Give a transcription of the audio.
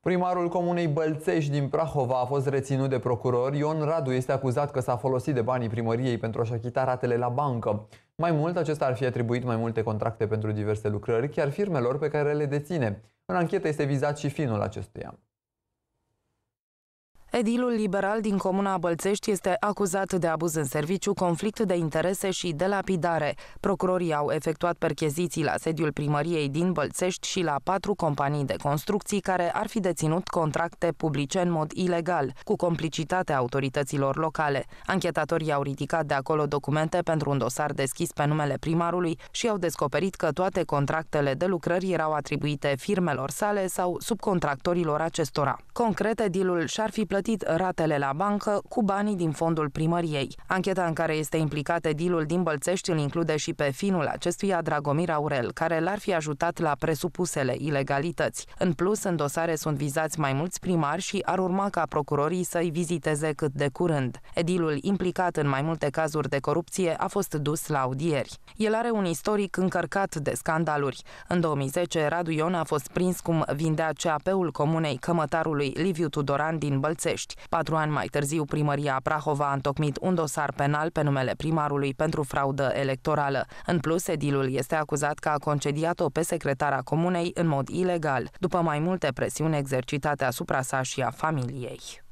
Primarul comunei Bălțești din Prahova a fost reținut de procuror. Ion Radu este acuzat că s-a folosit de banii primăriei pentru a-și achita ratele la bancă. Mai mult, acesta ar fi atribuit mai multe contracte pentru diverse lucrări, chiar firmelor pe care le deține. În anchetă este vizat și finul acestuia. Edilul liberal din Comuna Bălțești este acuzat de abuz în serviciu, conflict de interese și de lapidare. Procurorii au efectuat percheziții la sediul primăriei din Bălțești și la patru companii de construcții care ar fi deținut contracte publice în mod ilegal, cu complicitatea autorităților locale. Anchetatorii au ridicat de acolo documente pentru un dosar deschis pe numele primarului și au descoperit că toate contractele de lucrări erau atribuite firmelor sale sau subcontractorilor acestora. Concret, Edilul și-ar fi plătit plătit ratele la bancă cu banii din fondul primăriei. Ancheta în care este implicat Edilul din Bălțești îl include și pe finul acestuia Dragomir Aurel, care l-ar fi ajutat la presupusele ilegalități. În plus, în dosare sunt vizați mai mulți primari și ar urma ca procurorii să-i viziteze cât de curând. Edilul implicat în mai multe cazuri de corupție a fost dus la audieri. El are un istoric încărcat de scandaluri. În 2010, Radu Ion a fost prins cum vindea CAP-ul comunei cămătarului Liviu Tudoran din Bălțești. București. Patru ani mai târziu, primăria Prahova a întocmit un dosar penal pe numele primarului pentru fraudă electorală. În plus, edilul este acuzat că a concediat-o pe secretara comunei în mod ilegal, după mai multe presiuni exercitate asupra sa și a familiei.